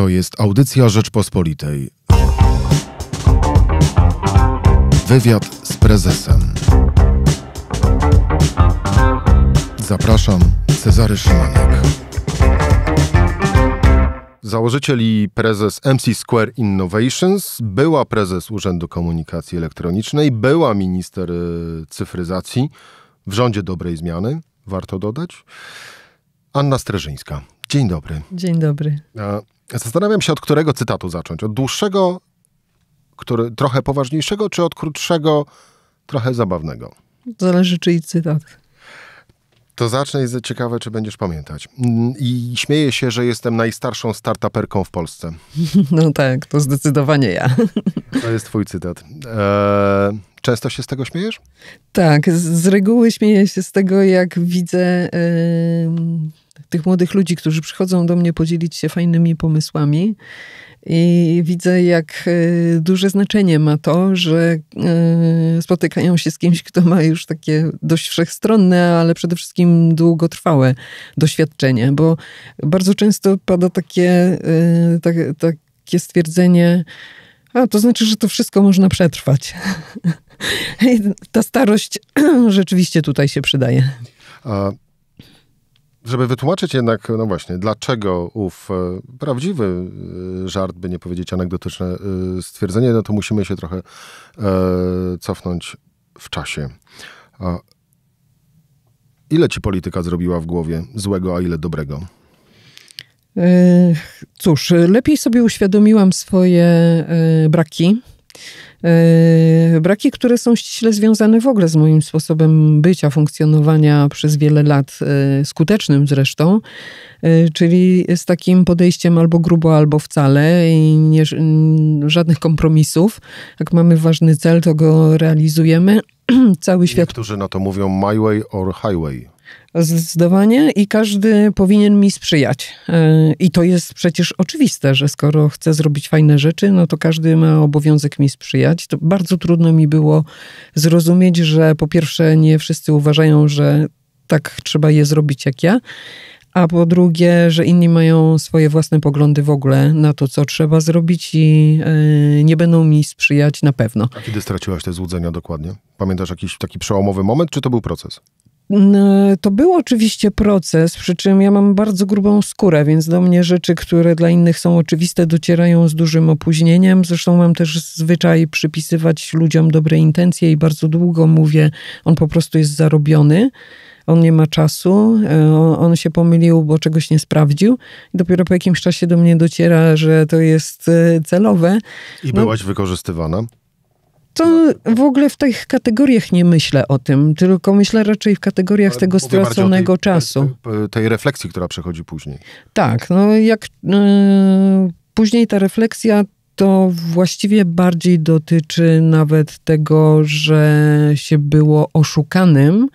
To jest Audycja Rzeczpospolitej. Wywiad z prezesem. Zapraszam, Cezary Szymanek. Założyciel i prezes MC Square Innovations, była prezes Urzędu Komunikacji Elektronicznej, była minister y, cyfryzacji w rządzie dobrej zmiany, warto dodać. Anna Streżyńska. Dzień dobry. Dzień dobry. A Zastanawiam się, od którego cytatu zacząć. Od dłuższego, który, trochę poważniejszego, czy od krótszego, trochę zabawnego? Zależy czyj cytat. To zacznę i ciekawe, czy będziesz pamiętać. Mm, I śmieję się, że jestem najstarszą startuperką w Polsce. No tak, to zdecydowanie ja. To jest twój cytat. Eee, często się z tego śmiejesz? Tak, z, z reguły śmieję się z tego, jak widzę... Yy tych młodych ludzi, którzy przychodzą do mnie podzielić się fajnymi pomysłami. I widzę, jak e, duże znaczenie ma to, że e, spotykają się z kimś, kto ma już takie dość wszechstronne, ale przede wszystkim długotrwałe doświadczenie, bo bardzo często pada takie, e, tak, takie stwierdzenie, a to znaczy, że to wszystko można przetrwać. Ta starość rzeczywiście tutaj się przydaje. A żeby wytłumaczyć jednak, no właśnie, dlaczego ów e, prawdziwy e, żart, by nie powiedzieć anegdotyczne e, stwierdzenie, no to musimy się trochę cofnąć w czasie. Ile ci polityka zrobiła w głowie złego, a ile dobrego? Cóż, lepiej sobie uświadomiłam swoje braki. E, braki, które są ściśle związane w ogóle z moim sposobem bycia, funkcjonowania przez wiele lat, e, skutecznym zresztą, e, czyli z takim podejściem albo grubo, albo wcale i nie, żadnych kompromisów. Jak mamy ważny cel, to go realizujemy. Cały świat. Niektórzy na to mówią my way or highway. Zdecydowanie i każdy powinien mi sprzyjać. E, I to jest przecież oczywiste, że skoro chcę zrobić fajne rzeczy, no to każdy ma obowiązek mi sprzyjać. To bardzo trudno mi było zrozumieć, że po pierwsze nie wszyscy uważają, że tak trzeba je zrobić jak ja, a po drugie, że inni mają swoje własne poglądy w ogóle na to, co trzeba zrobić i e, nie będą mi sprzyjać na pewno. A kiedy straciłaś te złudzenia dokładnie? Pamiętasz jakiś taki przełomowy moment, czy to był proces? To był oczywiście proces, przy czym ja mam bardzo grubą skórę, więc do mnie rzeczy, które dla innych są oczywiste, docierają z dużym opóźnieniem. Zresztą mam też zwyczaj przypisywać ludziom dobre intencje i bardzo długo mówię, on po prostu jest zarobiony on nie ma czasu, e, on się pomylił, bo czegoś nie sprawdził. I dopiero po jakimś czasie do mnie dociera, że to jest e, celowe. I no. byłaś wykorzystywana? To no, w ogóle w tych kategoriach nie myślę o tym, tylko myślę raczej w kategoriach Ale tego straconego tej, czasu. Tej, refleksji, która przechodzi później. Tak, no jak y, później ta refleksja to właściwie bardziej dotyczy nawet tego, że się było oszukanym,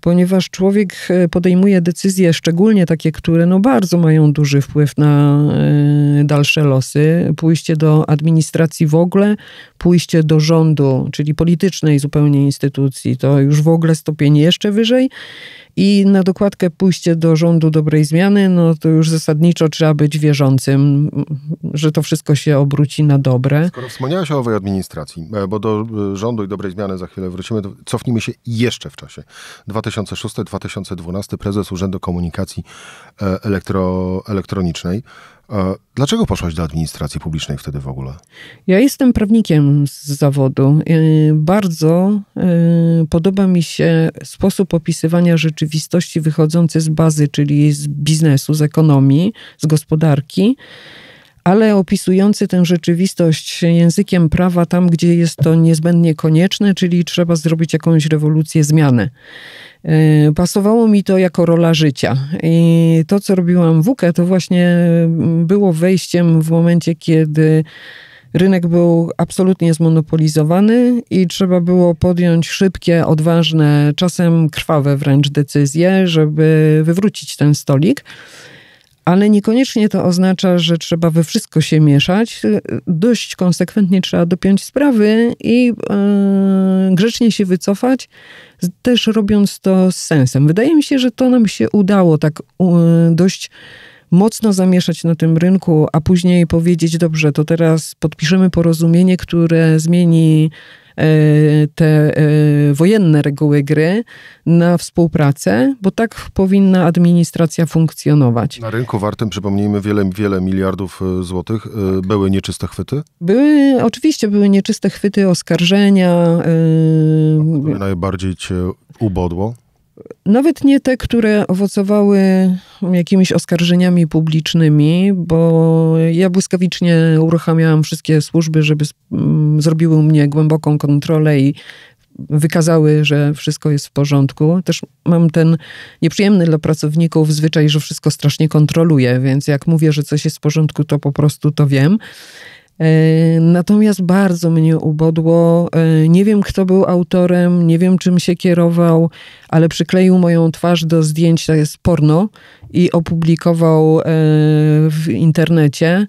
ponieważ człowiek e, podejmuje decyzje, szczególnie takie, które no bardzo mają duży wpływ na e, dalsze losy. Pójście do administracji w ogóle, pójście do rządu, czyli politycznej zupełnie instytucji, to już w ogóle stopień jeszcze wyżej i na dokładkę pójście do rządu dobrej zmiany, no to już zasadniczo trzeba być wierzącym, że to wszystko się obróci na dobre. Skoro wspomniałaś o owej administracji, e, bo do e, rządu i dobrej zmiany za chwilę wrócimy, cofnijmy się jeszcze w czasie. 2006-2012 prezes Urzędu Komunikacji E, elektro, elektronicznej. E, dlaczego poszłaś do administracji publicznej wtedy w ogóle? Ja jestem prawnikiem z zawodu. E, bardzo podoba mi się sposób opisywania rzeczywistości wychodzący z bazy, czyli z biznesu, z ekonomii, z gospodarki ale opisujący tę rzeczywistość językiem prawa tam, gdzie jest to niezbędnie konieczne, czyli trzeba zrobić jakąś rewolucję, zmianę. E, pasowało mi to jako rola życia. I to, co robiłam w UK, e, to właśnie było wejściem w momencie, kiedy rynek był absolutnie zmonopolizowany i trzeba było podjąć szybkie, odważne, czasem krwawe wręcz decyzje, żeby wywrócić ten stolik ale niekoniecznie to oznacza, że trzeba we wszystko się mieszać. Dość konsekwentnie trzeba dopiąć sprawy i yy, grzecznie się wycofać, też robiąc to z sensem. Wydaje mi się, że to nam się udało tak yy, dość mocno zamieszać na tym rynku, a później powiedzieć: Dobrze, to teraz podpiszemy porozumienie, które zmieni E, te e, wojenne reguły gry na współpracę, bo tak powinna administracja funkcjonować. Na rynku wartym, przypomnijmy, wiele, wiele miliardów e, złotych. Tak. Były nieczyste chwyty? Były, oczywiście były nieczyste chwyty, oskarżenia. najbardziej cię ubodło? Nawet nie te, które owocowały jakimiś oskarżeniami publicznymi, bo ja błyskawicznie uruchamiałam wszystkie służby, żeby mm, zrobiły u mnie głęboką kontrolę i wykazały, że wszystko jest w porządku. Też mam ten nieprzyjemny dla pracowników zwyczaj, że wszystko strasznie kontroluję, więc jak mówię, że coś jest w porządku, to po prostu to wiem. E, natomiast bardzo mnie ubodło. E, nie wiem, kto był autorem, nie wiem, czym się kierował, ale przykleił moją twarz do zdjęć, to jest porno, i opublikował e, w internecie.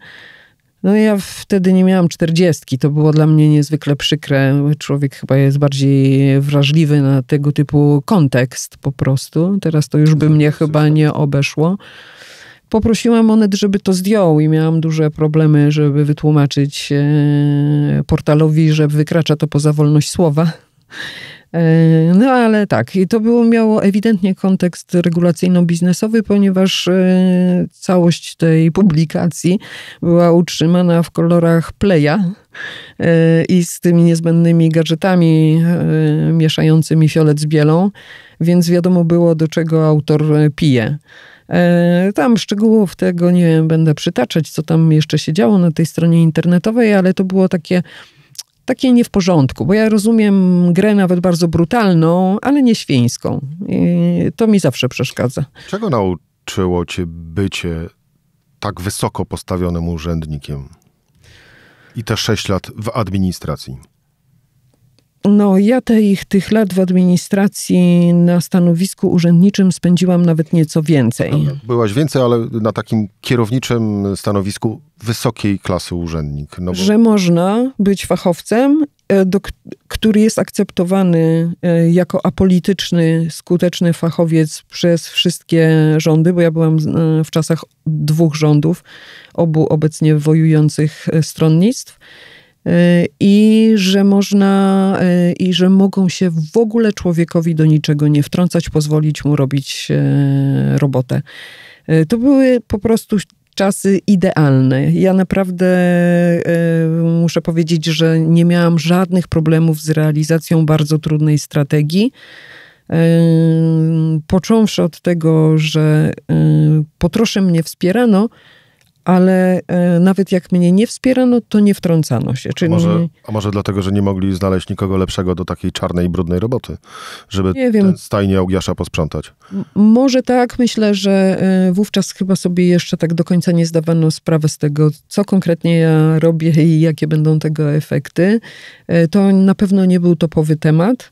No ja wtedy nie miałam czterdziestki, to było dla mnie niezwykle przykre. Człowiek chyba jest bardziej wrażliwy na tego typu kontekst po prostu. Teraz to już by mnie chyba nie obeszło. Poprosiłam Monet, żeby to zdjął i miałam duże problemy, żeby wytłumaczyć e, portalowi, że wykracza to poza wolność słowa. E, no ale tak, I to było, miało ewidentnie kontekst regulacyjno-biznesowy, ponieważ e, całość tej publikacji była utrzymana w kolorach Playa i z tymi niezbędnymi gadżetami mieszającymi fiolet z bielą, więc wiadomo było, do czego autor pije. E, tam szczegółów tego nie będę przytaczać, co tam jeszcze się działo na tej stronie internetowej, ale to było takie takie nie w porządku, bo ja rozumiem grę nawet bardzo brutalną, ale nie świeńską. I to mi zawsze przeszkadza. Czego nauczyło cię bycie tak wysoko postawionym urzędnikiem i te sześć lat w administracji? No, ja tych, tych lat w administracji na stanowisku urzędniczym spędziłam nawet nieco więcej. Byłaś więcej, ale na takim kierowniczym stanowisku wysokiej klasy urzędnik. No bo... Że można być fachowcem, e, do, który jest akceptowany e, jako apolityczny, skuteczny fachowiec przez wszystkie rządy, bo ja byłam e, w czasach dwóch rządów, obu obecnie wojujących stronnictw Y, i że można, y, i że mogą się w ogóle człowiekowi do niczego nie wtrącać, pozwolić mu robić y, robotę. To były po prostu czasy idealne. Ja naprawdę muszę powiedzieć, że nie miałam żadnych problemów z realizacją bardzo trudnej strategii. Począwszy od tego, że po trosze mnie wspierano, ale e, nawet jak mnie nie wspierano, to nie wtrącano się. Czyli a, może, nie... a może dlatego, że nie mogli znaleźć nikogo lepszego do takiej czarnej, brudnej roboty, żeby nie wiem. stajnie Ogiasza posprzątać? M może tak, myślę, że e, wówczas chyba sobie jeszcze tak do końca nie zdawano sprawy z tego, co konkretnie ja robię i jakie będą tego efekty. E, to na pewno nie był topowy temat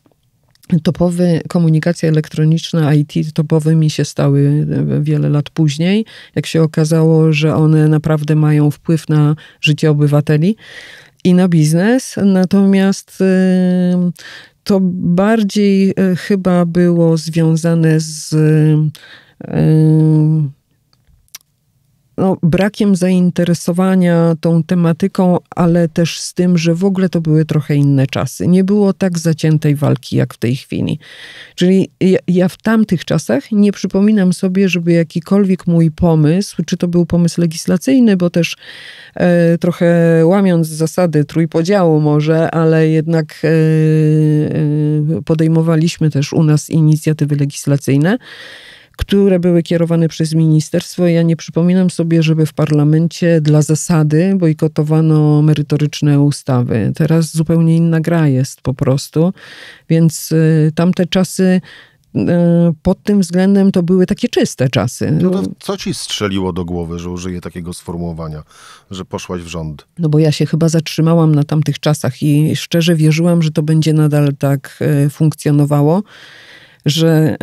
topowy komunikacja elektroniczna IT topowymi się stały e, wiele lat później, jak się okazało, że one naprawdę mają wpływ na życie obywateli i na biznes. Natomiast y, to bardziej e, chyba było związane z y, no, brakiem zainteresowania tą tematyką, ale też z tym, że w ogóle to były trochę inne czasy. Nie było tak zaciętej walki jak w tej chwili. Czyli ja, ja w tamtych czasach nie przypominam sobie, żeby jakikolwiek mój pomysł, czy to był pomysł legislacyjny, bo też e, trochę łamiąc zasady trójpodziału może, ale jednak e, e podejmowaliśmy też u nas inicjatywy legislacyjne które były kierowane przez ministerstwo. Ja nie przypominam sobie, żeby w parlamencie dla zasady bojkotowano merytoryczne ustawy. Teraz zupełnie inna gra jest po prostu, więc y, tamte czasy y, pod tym względem to były takie czyste czasy. No co ci strzeliło do głowy, że użyję takiego sformułowania, że poszłaś w rząd? No bo ja się chyba zatrzymałam na tamtych czasach i szczerze wierzyłam, że to będzie nadal tak y, funkcjonowało że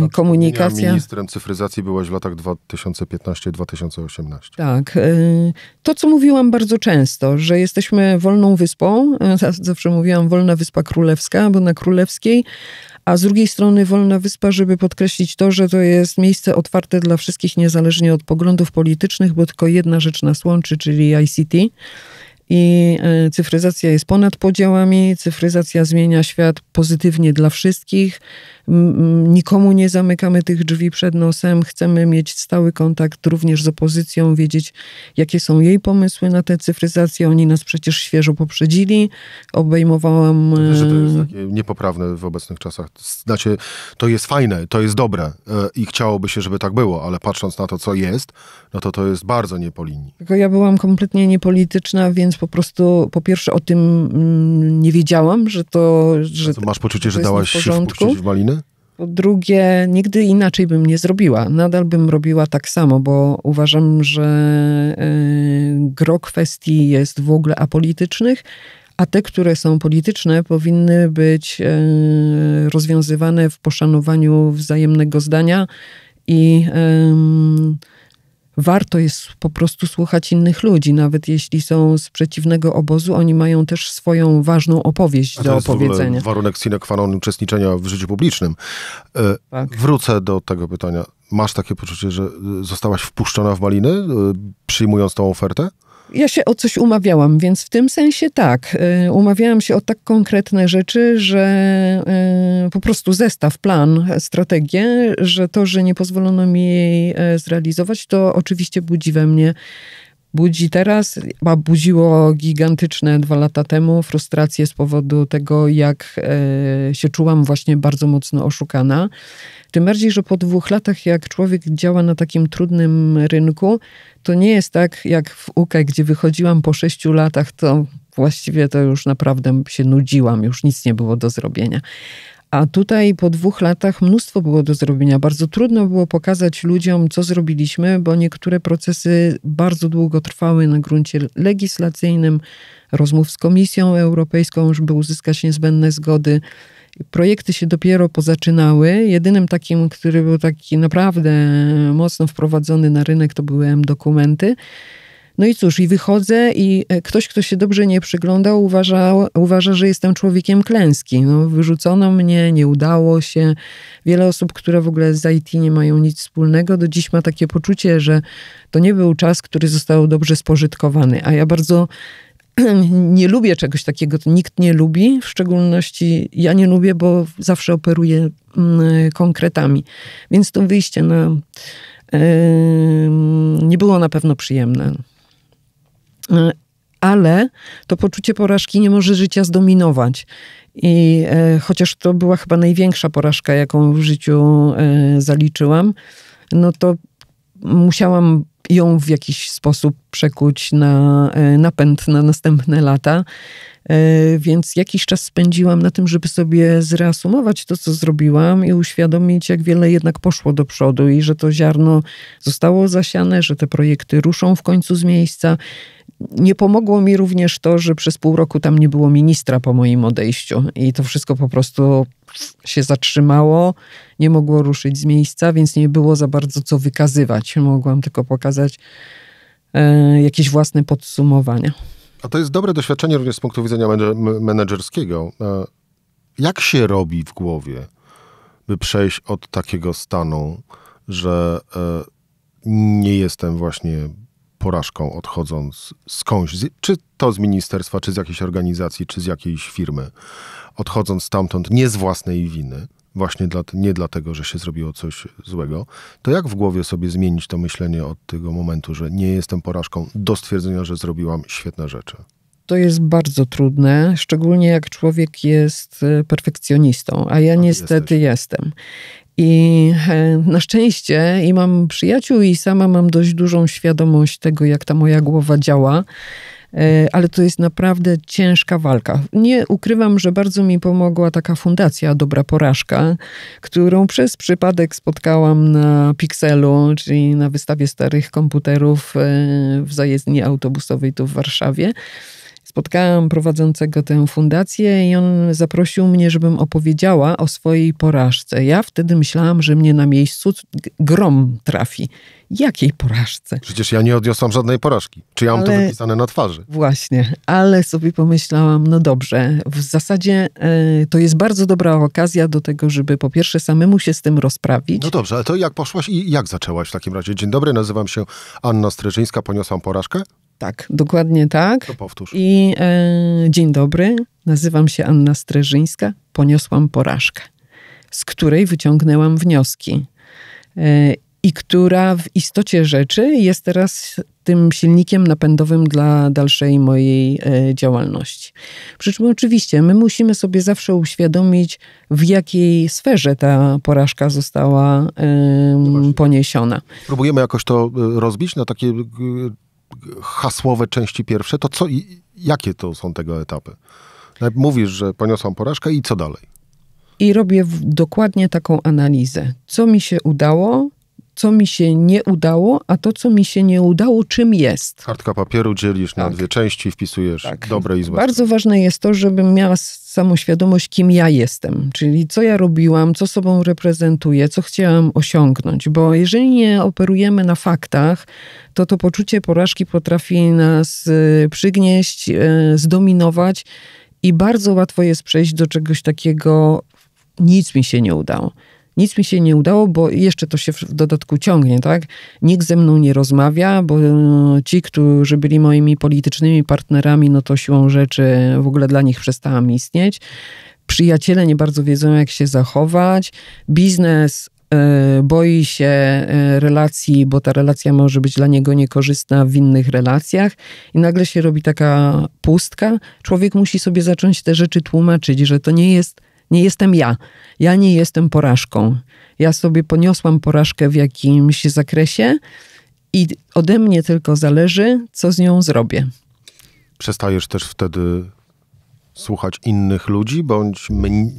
yy, komunikacja... Ministrem cyfryzacji byłaś w latach 2015-2018. Tak. Yy, to, co mówiłam bardzo często, że jesteśmy wolną wyspą, y, zawsze mówiłam wolna wyspa królewska, bo na królewskiej, a z drugiej strony wolna wyspa, żeby podkreślić to, że to jest miejsce otwarte dla wszystkich, niezależnie od poglądów politycznych, bo tylko jedna rzecz nas łączy, czyli ICT i y, cyfryzacja jest ponad podziałami, cyfryzacja zmienia świat pozytywnie dla wszystkich nikomu nie zamykamy tych drzwi przed nosem, chcemy mieć stały kontakt również z opozycją, wiedzieć, jakie są jej pomysły na tę cyfryzację. Oni nas przecież świeżo poprzedzili. Obejmowałam. Wiesz, że to jest e, takie niepoprawne w obecnych czasach. Znaczy, to jest fajne, to jest dobre e, i chciałoby się, żeby tak było, ale patrząc na to, co jest, no to to jest bardzo nie po linii. Tylko ja byłam kompletnie niepolityczna, więc po prostu po pierwsze o tym mm, nie wiedziałam, że to. Że masz poczucie, że dałaś się wpuścić w malinę? Po drugie, nigdy inaczej bym nie zrobiła. Nadal bym robiła tak samo, bo uważam, że e, gro kwestii jest w ogóle apolitycznych, a te, które są polityczne, powinny być e, rozwiązywane w poszanowaniu wzajemnego zdania i. Yy, warto jest po prostu słuchać innych ludzi, nawet jeśli są z przeciwnego obozu, oni mają też swoją ważną opowieść do opowiedzenia. warunek sine qua non uczestniczenia w życiu publicznym. E, tak. Wrócę do tego pytania. Masz takie poczucie, że e, zostałaś wpuszczona w maliny, e, przyjmując tą ofertę? Ja się o coś umawiałam, więc w tym sensie tak. Y, umawiałam się o tak konkretne rzeczy, że y, po prostu zestaw, plan, strategię, że to, że nie pozwolono mi jej e, zrealizować, to oczywiście budzi we mnie budzi teraz, a budziło gigantyczne dwa lata temu frustrację z powodu tego, jak e, się czułam właśnie bardzo mocno oszukana. Tym bardziej, że po dwóch latach, jak człowiek działa na takim trudnym rynku, to nie jest tak jak w UK, gdzie wychodziłam po sześciu latach, to właściwie to już naprawdę się nudziłam, już nic nie było do zrobienia. A tutaj po dwóch latach mnóstwo było do zrobienia. Bardzo trudno było pokazać ludziom, co zrobiliśmy, bo niektóre procesy bardzo długo trwały na gruncie legislacyjnym, rozmów z Komisją Europejską, żeby uzyskać niezbędne zgody. Projekty się dopiero pozaczynały. Jedynym takim, który był taki naprawdę mocno wprowadzony na rynek, to były M-dokumenty. No i cóż, i wychodzę, i e, ktoś, kto się dobrze nie przyglądał, uważa, uważa że jestem człowiekiem klęski. No, wyrzucono mnie, nie udało się. Wiele osób, które w ogóle z IT nie mają nic wspólnego, do dziś ma takie poczucie, że to nie był czas, który został dobrze spożytkowany. A ja bardzo nie lubię czegoś takiego, to nikt nie lubi, w szczególności ja nie lubię, bo zawsze operuję mm, konkretami. Więc to wyjście na, nie było na pewno przyjemne. E, ale to poczucie porażki nie może życia zdominować. I e, chociaż to była chyba największa porażka, jaką w życiu e, zaliczyłam, no to musiałam ją w jakiś sposób przekuć na e, napęd na następne lata. E, więc jakiś czas spędziłam na tym, żeby sobie zreasumować to, co zrobiłam i uświadomić, jak wiele jednak poszło do przodu i że to ziarno zostało zasiane, że te projekty ruszą w końcu z miejsca nie pomogło mi również to, że przez pół roku tam nie było ministra po moim odejściu i to wszystko po prostu się zatrzymało, nie mogło ruszyć z miejsca, więc nie było za bardzo co wykazywać. Mogłam tylko pokazać e, jakieś własne podsumowania. A to jest dobre doświadczenie również z punktu widzenia menedżerskiego. E, jak się robi w głowie, by przejść od takiego stanu, że e, nie jestem właśnie porażką odchodząc skądś, czy to z ministerstwa, czy z jakiejś organizacji, czy z jakiejś firmy, odchodząc stamtąd nie z własnej winy, właśnie dla, nie dlatego, że się zrobiło coś złego, to jak w głowie sobie zmienić to myślenie od tego momentu, że nie jestem porażką, do stwierdzenia, że zrobiłam świetne rzeczy? To jest bardzo trudne, szczególnie jak człowiek jest e, perfekcjonistą, a ja a niestety jesteś. jestem. I e, na szczęście i mam przyjaciół i sama mam dość dużą świadomość tego, jak ta moja głowa działa e, ale to jest naprawdę ciężka walka. Nie ukrywam, że bardzo mi pomogła taka fundacja Dobra Porażka, którą przez przypadek spotkałam na Pixelu, czyli na wystawie starych komputerów e, w zajezdni autobusowej tu w Warszawie spotkałam prowadzącego tę fundację i on zaprosił mnie, żebym opowiedziała o swojej porażce. Ja wtedy myślałam, że mnie na miejscu grom trafi. Jakiej porażce? Przecież ja nie odniosłam żadnej porażki. Czy ja mam ale, to wypisane na twarzy? Właśnie, ale sobie pomyślałam, no dobrze, w zasadzie y, to jest bardzo dobra okazja do tego, żeby po pierwsze samemu się z tym rozprawić. No dobrze, ale to jak poszłaś i jak zaczęłaś w takim razie? Dzień dobry, nazywam się Anna Stryżyńska, poniosłam porażkę? Tak, dokładnie tak. To powtórz. I e, dzień dobry, nazywam się Anna Streżyńska, poniosłam porażkę, z której wyciągnęłam wnioski e, i która w istocie rzeczy jest teraz tym silnikiem napędowym dla dalszej mojej e, działalności. Przy czym oczywiście my musimy sobie zawsze uświadomić, w jakiej sferze ta porażka została e, poniesiona. Próbujemy jakoś to e, rozbić na takie hasłowe części pierwsze, to co, jakie to są tego etapy? Mówisz, że poniosłam porażkę i co dalej? I robię dokładnie taką analizę. Co mi się udało, co mi się nie udało, a to, co mi się nie udało, czym jest. Kartka papieru dzielisz tak. na dwie części, wpisujesz tak. dobre i złe. Bardzo ważne jest to, żebym miała świadomość kim ja jestem, czyli co ja robiłam, co sobą reprezentuję, co chciałam osiągnąć. Bo jeżeli nie operujemy na faktach, to to poczucie porażki potrafi nas y, przygnieść, y, zdominować i bardzo łatwo jest przejść do czegoś takiego, nic mi się nie udało nic mi się nie udało, bo jeszcze to się w dodatku ciągnie, tak? Nikt ze mną nie rozmawia, bo e, ci, którzy byli moimi politycznymi partnerami, no to siłą rzeczy w ogóle dla nich przestałam istnieć. Przyjaciele nie bardzo wiedzą, jak się zachować. Biznes e, boi się e, relacji, bo ta relacja może być dla niego niekorzystna w innych relacjach, i nagle się robi taka pustka. Człowiek musi sobie zacząć te rzeczy tłumaczyć, że to nie jest nie jestem ja. Ja nie jestem porażką. Ja sobie poniosłam porażkę w jakimś zakresie i ode mnie tylko zależy, co z nią zrobię. Przestajesz też wtedy słuchać innych ludzi, bądź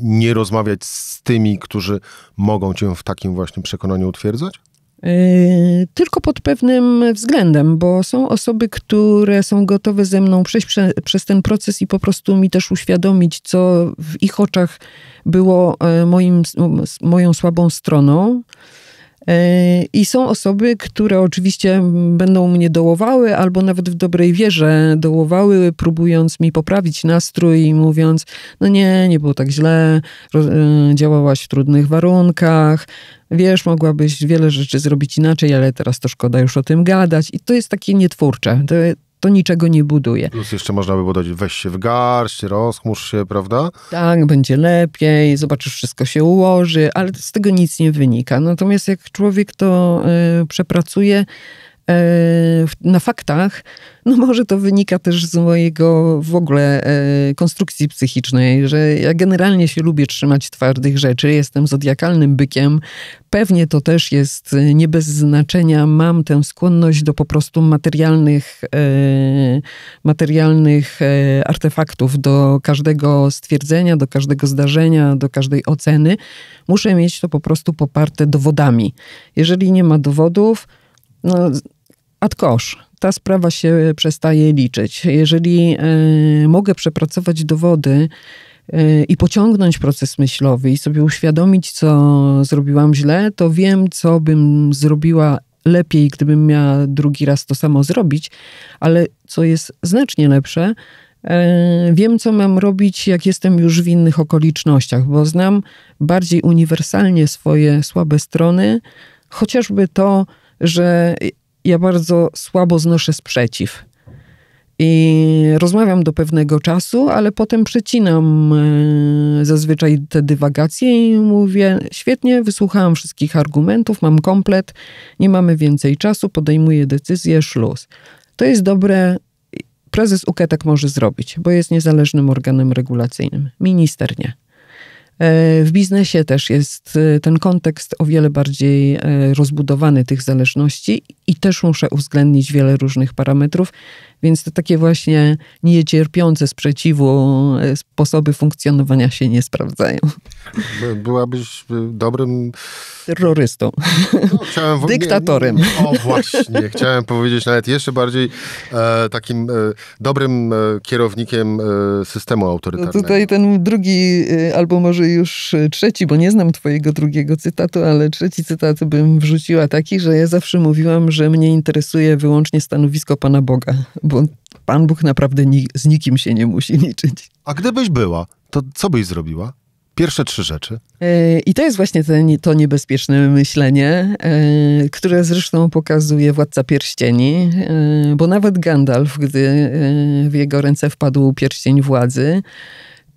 nie rozmawiać z tymi, którzy mogą cię w takim właśnie przekonaniu utwierdzać? Y, tylko pod pewnym względem, bo są osoby, które są gotowe ze mną przejść prze, przez ten proces i po prostu mi też uświadomić, co w ich oczach było y, moim, moją słabą stroną. E, I są osoby, które oczywiście będą mnie dołowały, albo nawet w dobrej wierze dołowały, próbując mi poprawić nastrój i mówiąc: No nie, nie było tak źle, e, działałaś w trudnych warunkach, wiesz, mogłabyś wiele rzeczy zrobić inaczej, ale teraz to szkoda już o tym gadać. I to jest takie nietwórcze. To, to niczego nie buduje. Plus jeszcze można by dodać, weź się w garść, rozchmurz się, prawda? Tak, będzie lepiej, zobaczysz, wszystko się ułoży, ale z tego nic nie wynika. Natomiast jak człowiek to y, przepracuje, E, na faktach, no może to wynika też z mojego w ogóle e, konstrukcji psychicznej, że ja generalnie się lubię trzymać twardych rzeczy, jestem zodiakalnym bykiem, pewnie to też jest e, nie bez znaczenia, mam tę skłonność do po prostu materialnych, materialnych artefaktów, do każdego stwierdzenia, do każdego zdarzenia, do każdej oceny. Muszę mieć to po prostu poparte dowodami. Jeżeli nie ma dowodów, no, ad kosz ta sprawa się przestaje liczyć. Jeżeli y, mogę przepracować dowody y, i pociągnąć proces myślowy i sobie uświadomić, co zrobiłam źle, to wiem, co bym zrobiła lepiej, gdybym miała drugi raz to samo zrobić, ale co jest znacznie lepsze, e, Wiem, co mam robić, jak jestem już w innych okolicznościach, bo znam bardziej uniwersalnie swoje słabe strony, chociażby to, że ja bardzo słabo znoszę sprzeciw. I rozmawiam do pewnego czasu, ale potem przecinam e, zazwyczaj te dywagacje i mówię: Świetnie, wysłuchałam wszystkich argumentów, mam komplet, nie mamy więcej czasu, podejmuję decyzję, szluz. To jest dobre. Prezes UK e tak może zrobić, bo jest niezależnym organem regulacyjnym. Minister nie. E, w biznesie też jest e, ten kontekst o wiele bardziej e, rozbudowany tych zależności i też muszę uwzględnić wiele różnych parametrów. Więc to takie właśnie niecierpiące sprzeciwu e, sposoby funkcjonowania się nie sprawdzają. Byłabyś y, dobrym... Terrorystą. No, chciałem... Dyktatorem. Nie, nie, o właśnie, chciałem powiedzieć nawet jeszcze bardziej e, takim e, dobrym e, kierownikiem e, systemu no autorytarnego. tutaj ten drugi, e, albo może już trzeci, bo nie znam twojego drugiego cytatu, ale trzeci cytat bym wrzuciła taki, że ja zawsze mówiłam, że mnie interesuje wyłącznie stanowisko Pana Boga, bo Pan Bóg naprawdę ni z nikim się nie musi liczyć. A gdybyś była, to co byś zrobiła? Pierwsze trzy rzeczy. E, I to jest właśnie ten, to niebezpieczne myślenie, e, które zresztą pokazuje władca pierścieni, e, bo nawet Gandalf, gdy w jego ręce wpadł pierścień władzy,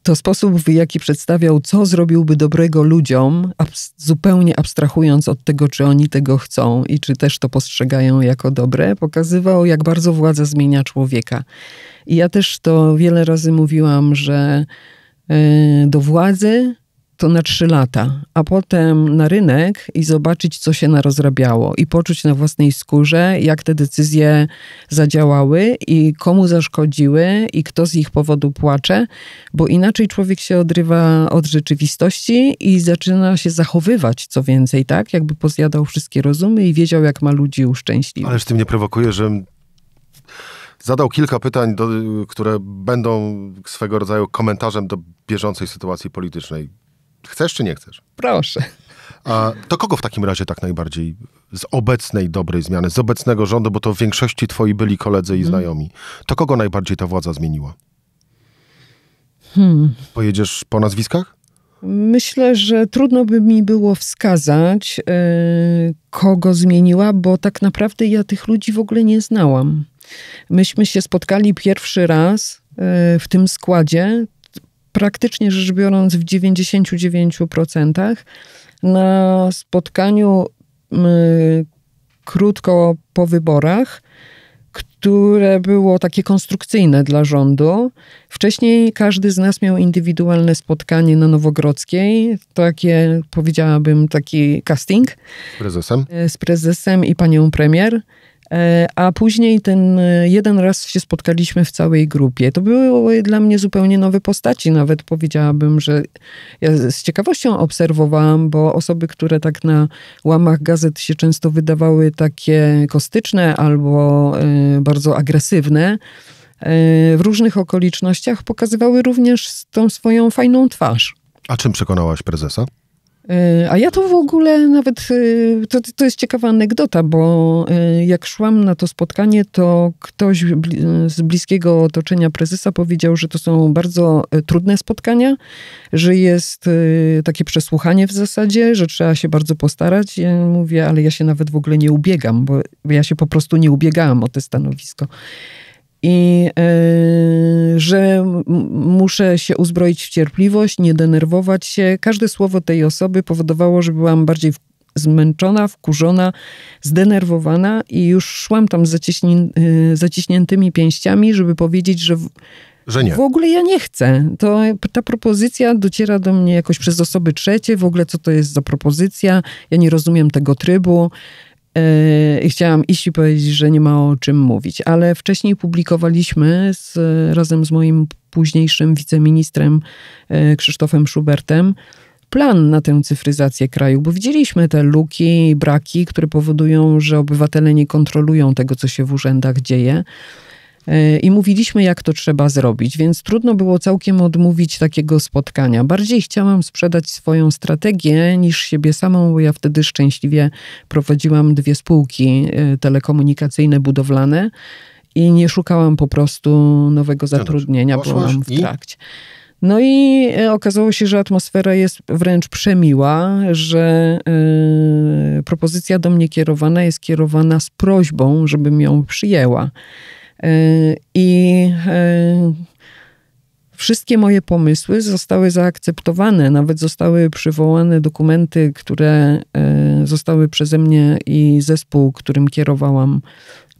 to sposób, w jaki przedstawiał, co zrobiłby dobrego ludziom, abs zupełnie abstrahując od tego, czy oni tego chcą i czy też to postrzegają jako dobre, pokazywał, jak bardzo władza zmienia człowieka. I ja też to wiele razy mówiłam, że y, do władzy to na trzy lata, a potem na rynek i zobaczyć, co się narozrabiało i poczuć na własnej skórze, jak te decyzje zadziałały i komu zaszkodziły i kto z ich powodu płacze, bo inaczej człowiek się odrywa od rzeczywistości i zaczyna się zachowywać co więcej, tak? Jakby pozjadał wszystkie rozumy i wiedział, jak ma ludzi uszczęśliwić. Ależ ty mnie prowokuje, że zadał kilka pytań, do, które będą swego rodzaju komentarzem do bieżącej sytuacji politycznej. Chcesz czy nie chcesz? Proszę. A to kogo w takim razie tak najbardziej z obecnej dobrej zmiany, z obecnego rządu, bo to w większości twoi byli koledzy i hmm. znajomi, to kogo najbardziej ta władza zmieniła? Hmm. Pojedziesz po nazwiskach? Myślę, że trudno by mi było wskazać, e, kogo zmieniła, bo tak naprawdę ja tych ludzi w ogóle nie znałam. Myśmy się spotkali pierwszy raz e, w tym składzie praktycznie rzecz biorąc w 99% na spotkaniu y, krótko po wyborach, które było takie konstrukcyjne dla rządu. Wcześniej każdy z nas miał indywidualne spotkanie na Nowogrodzkiej, takie powiedziałabym taki casting. Z prezesem? E, z prezesem i panią premier. E, a później ten e, jeden raz się spotkaliśmy w całej grupie. To były dla mnie zupełnie nowe postaci. Nawet powiedziałabym, że ja z ciekawością obserwowałam, bo osoby, które tak na łamach gazet się często wydawały takie kostyczne albo e, bardzo agresywne, w różnych okolicznościach pokazywały również tą swoją fajną twarz. A czym przekonałaś prezesa? Y, a ja to w ogóle nawet, y, to, to jest ciekawa anegdota, bo y, jak szłam na to spotkanie, to ktoś z bliskiego otoczenia prezesa powiedział, że to są bardzo trudne spotkania, że jest takie przesłuchanie w zasadzie, że trzeba się bardzo postarać. Ja mówię, ale ja się nawet w ogóle nie ubiegam, bo ja się po prostu nie ubiegałam o to stanowisko i e, że muszę się uzbroić w cierpliwość, nie denerwować się. Każde słowo tej osoby powodowało, że byłam bardziej zmęczona, wkurzona, zdenerwowana i już szłam tam z e, zaciśniętymi pięściami, żeby powiedzieć, że w, że nie. W ogóle ja nie chcę. To, ta propozycja dociera do mnie jakoś przez osoby trzecie. W ogóle co to jest za propozycja? Ja nie rozumiem tego trybu. Yy, I chciałam iść i powiedzieć, że nie ma o czym mówić, ale wcześniej publikowaliśmy z, razem z moim późniejszym wiceministrem yy, Krzysztofem Schubertem plan na tę cyfryzację kraju, bo widzieliśmy te luki, braki, które powodują, że obywatele nie kontrolują tego, co się w urzędach dzieje i mówiliśmy, jak to trzeba zrobić, więc trudno było całkiem odmówić takiego spotkania. Bardziej chciałam sprzedać swoją strategię niż siebie samą, bo ja wtedy szczęśliwie prowadziłam dwie spółki y, telekomunikacyjne, budowlane i nie szukałam po prostu nowego no zatrudnienia, no byłam w trakcie. No i y, okazało się, że atmosfera jest wręcz przemiła, że y, propozycja do mnie kierowana jest kierowana z prośbą, żebym ją przyjęła. Y, I y, wszystkie moje pomysły zostały zaakceptowane, nawet zostały przywołane dokumenty, które y, zostały przeze mnie i zespół, którym kierowałam,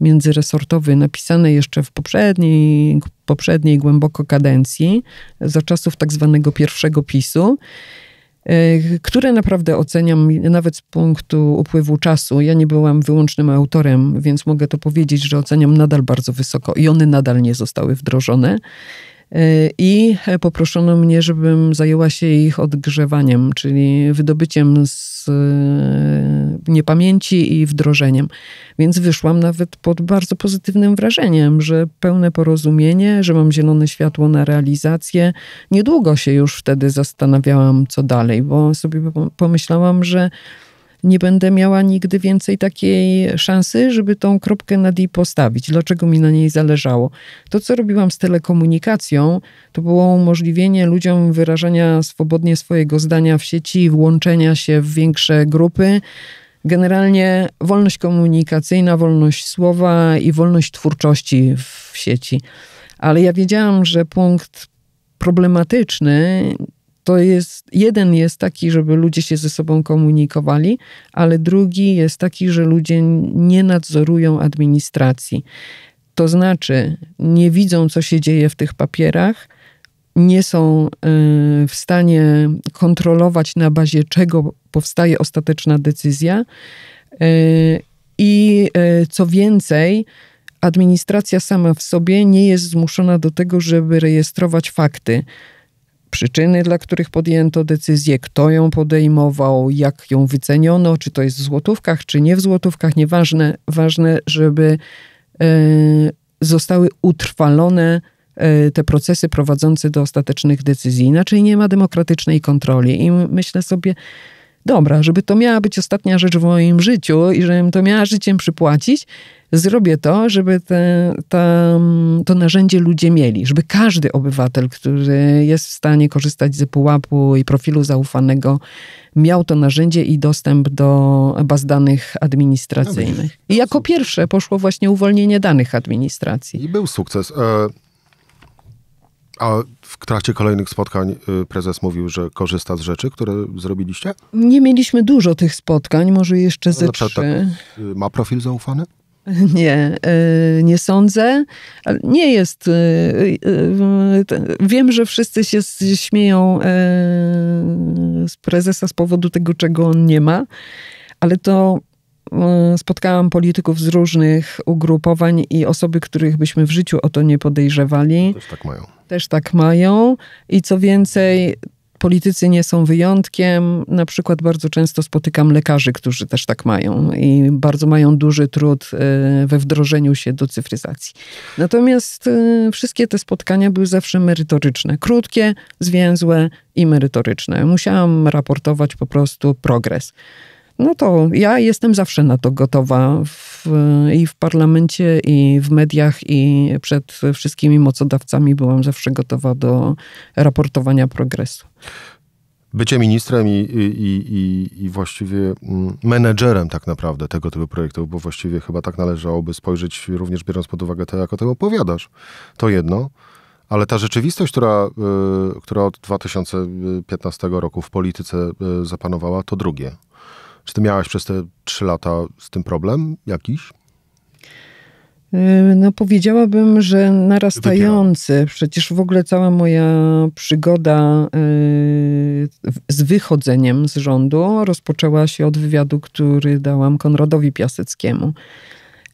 międzyresortowy, napisane jeszcze w poprzedniej, poprzedniej głęboko kadencji, za czasów tak zwanego pierwszego PiSu. Y, które naprawdę oceniam nawet z punktu upływu czasu. Ja nie byłam wyłącznym autorem, więc mogę to powiedzieć, że oceniam nadal bardzo wysoko i one nadal nie zostały wdrożone. Y, I poproszono mnie, żebym zajęła się ich odgrzewaniem, czyli wydobyciem z Y, niepamięci i wdrożeniem. Więc wyszłam nawet pod bardzo pozytywnym wrażeniem, że pełne porozumienie, że mam zielone światło na realizację. Niedługo się już wtedy zastanawiałam, co dalej, bo sobie pomyślałam, że nie będę miała nigdy więcej takiej szansy, żeby tą kropkę na D postawić. Dlaczego mi na niej zależało? To, co robiłam z telekomunikacją, to było umożliwienie ludziom wyrażania swobodnie swojego zdania w sieci, włączenia się w większe grupy. Generalnie wolność komunikacyjna, wolność słowa i wolność twórczości w sieci. Ale ja wiedziałam, że punkt problematyczny to jest, jeden jest taki, żeby ludzie się ze sobą komunikowali, ale drugi jest taki, że ludzie nie nadzorują administracji. To znaczy, nie widzą, co się dzieje w tych papierach, nie są y, w stanie kontrolować, na bazie czego powstaje ostateczna decyzja. Y, I y, co więcej, administracja sama w sobie nie jest zmuszona do tego, żeby rejestrować fakty przyczyny, dla których podjęto decyzję, kto ją podejmował, jak ją wyceniono, czy to jest w złotówkach, czy nie w złotówkach, nieważne. Ważne, żeby e, zostały utrwalone e, te procesy prowadzące do ostatecznych decyzji. Inaczej nie ma demokratycznej kontroli. I myślę sobie, dobra, żeby to miała być ostatnia rzecz w moim życiu i żebym to miała życiem przypłacić, zrobię to, żeby te, mm, to narzędzie ludzie mieli, żeby każdy obywatel, który jest w stanie korzystać z pułapu i profilu zaufanego, miał to narzędzie i dostęp do baz danych administracyjnych. I jako pierwsze poszło właśnie uwolnienie danych administracji. I był sukces. E, a w trakcie kolejnych spotkań y, prezes mówił, że korzysta z rzeczy, które zrobiliście? Nie mieliśmy dużo tych spotkań, może jeszcze no, ze trzy. Tak, y, ma profil zaufany? Nie, y, nie sądzę. Nie jest. Wiem, że wszyscy się śmieją z prezesa z powodu tego, czego on nie ma, ale to spotkałam polityków z różnych ugrupowań i osoby, których byśmy w życiu o to nie podejrzewali. Też tak mają też tak mają i co więcej, politycy nie są wyjątkiem. Na przykład bardzo często spotykam lekarzy, którzy też tak mają i bardzo mają duży trud y, we wdrożeniu się do cyfryzacji. Natomiast y, wszystkie te spotkania były zawsze merytoryczne, krótkie, zwięzłe i merytoryczne. Musiałam raportować po prostu progres no to ja jestem zawsze na to gotowa w, i w parlamencie, i w mediach, i przed wszystkimi mocodawcami byłam zawsze gotowa do raportowania progresu. Bycie ministrem i, i, i, i właściwie mm, menedżerem tak naprawdę tego typu projektów, bo właściwie chyba tak należałoby spojrzeć, również biorąc pod uwagę to, jak o tym opowiadasz. To jedno. Ale ta rzeczywistość, która, y, która od 2015 roku w polityce y, zapanowała, to drugie. Czy ty miałaś przez te trzy lata z tym problem jakiś? Yy, no powiedziałabym, że narastający. Przecież w ogóle cała moja przygoda yy, z wychodzeniem z rządu rozpoczęła się od wywiadu, który dałam Konradowi Piaseckiemu.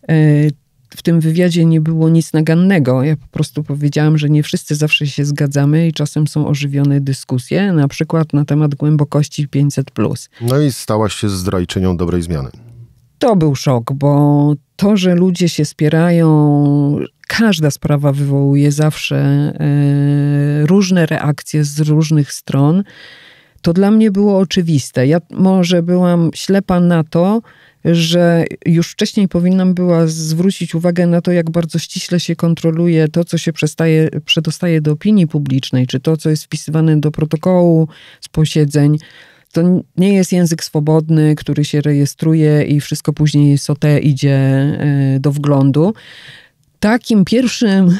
Yy, w tym wywiadzie nie było nic nagannego. Ja po prostu powiedziałam, że nie wszyscy zawsze się zgadzamy i czasem są ożywione dyskusje, na przykład na temat głębokości 500. No i stałaś się zdrajczynią dobrej zmiany. To był szok, bo to, że ludzie się spierają, każda sprawa wywołuje zawsze yy, różne reakcje z różnych stron. To dla mnie było oczywiste. Ja może byłam ślepa na to, że już wcześniej powinnam była zwrócić uwagę na to, jak bardzo ściśle się kontroluje to, co się przestaje, przedostaje do opinii publicznej, czy to, co jest wpisywane do protokołu z posiedzeń. To nie jest język swobodny, który się rejestruje i wszystko później SOTE idzie e, do wglądu. Takim pierwszym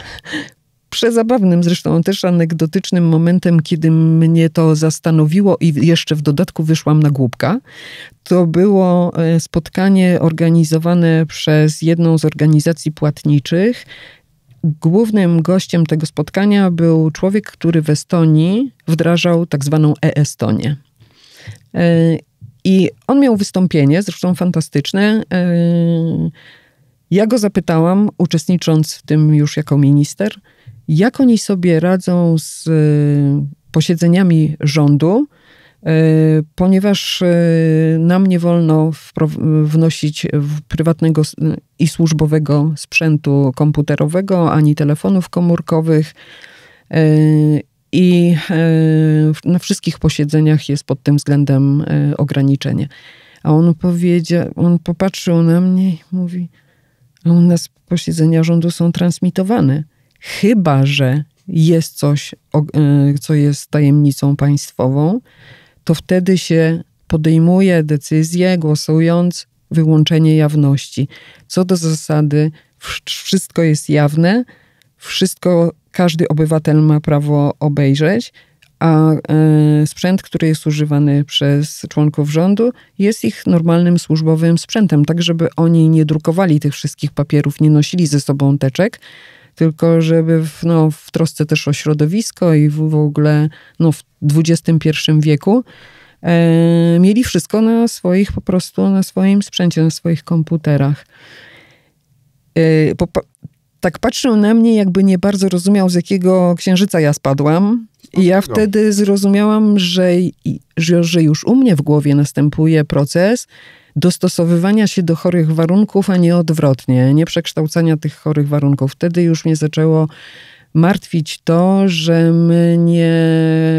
przezabawnym, zresztą też anegdotycznym momentem, kiedy mnie to zastanowiło i jeszcze w dodatku wyszłam na głupka, to było e, spotkanie organizowane przez jedną z organizacji płatniczych. Głównym gościem tego spotkania był człowiek, który w Estonii wdrażał tak zwaną e-Estonię. E, I on miał wystąpienie, zresztą fantastyczne. Yy, ja go zapytałam, uczestnicząc w tym już jako minister, jak oni sobie radzą z e, posiedzeniami rządu, e, ponieważ e, nam nie wolno wnosić prywatnego i służbowego sprzętu komputerowego ani telefonów komórkowych. I na wszystkich posiedzeniach jest pod tym względem ograniczenie. A on powiedział, on popatrzył na mnie i mówi: no, u nas posiedzenia rządu są transmitowane, chyba że jest coś, e, co jest tajemnicą państwową, to wtedy się podejmuje decyzję, głosując wyłączenie jawności. Co do zasady, wszystko jest jawne, wszystko każdy obywatel ma prawo obejrzeć a e, sprzęt, który jest używany przez członków rządu, jest ich normalnym służbowym sprzętem, tak żeby oni nie drukowali tych wszystkich papierów, nie nosili ze sobą teczek, tylko żeby w, no, w trosce też o środowisko i w, w ogóle no, w XXI wieku e, mieli wszystko na swoich po prostu, na swoim sprzęcie, na swoich komputerach. E, po, tak patrzył na mnie, jakby nie bardzo rozumiał, z jakiego księżyca ja spadłam i ja wtedy zrozumiałam, że, że już u mnie w głowie następuje proces dostosowywania się do chorych warunków, a nie odwrotnie, nie przekształcania tych chorych warunków. Wtedy już mnie zaczęło martwić to, że my nie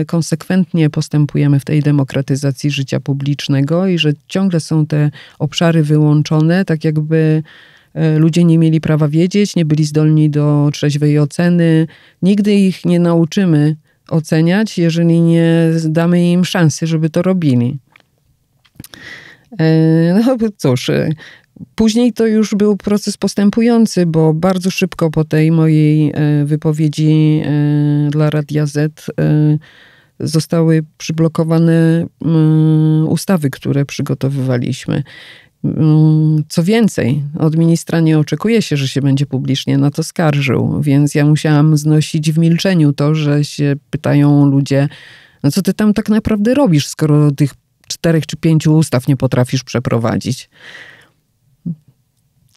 konsekwentnie postępujemy w tej demokratyzacji życia publicznego i że ciągle są te obszary wyłączone, tak jakby e, ludzie nie mieli prawa wiedzieć, nie byli zdolni do trzeźwej oceny. Nigdy ich nie nauczymy oceniać, jeżeli nie damy im szansy, żeby to robili. E, no cóż, e, później to już był proces postępujący, bo bardzo szybko po tej mojej e, wypowiedzi dla Radia Z zostały przyblokowane mm, ustawy, które przygotowywaliśmy. Mm, co więcej, od ministra nie oczekuje się, że się będzie publicznie na to skarżył, więc ja musiałam znosić w milczeniu to, że się pytają ludzie, no co ty tam tak naprawdę robisz, skoro tych czterech czy pięciu ustaw nie potrafisz przeprowadzić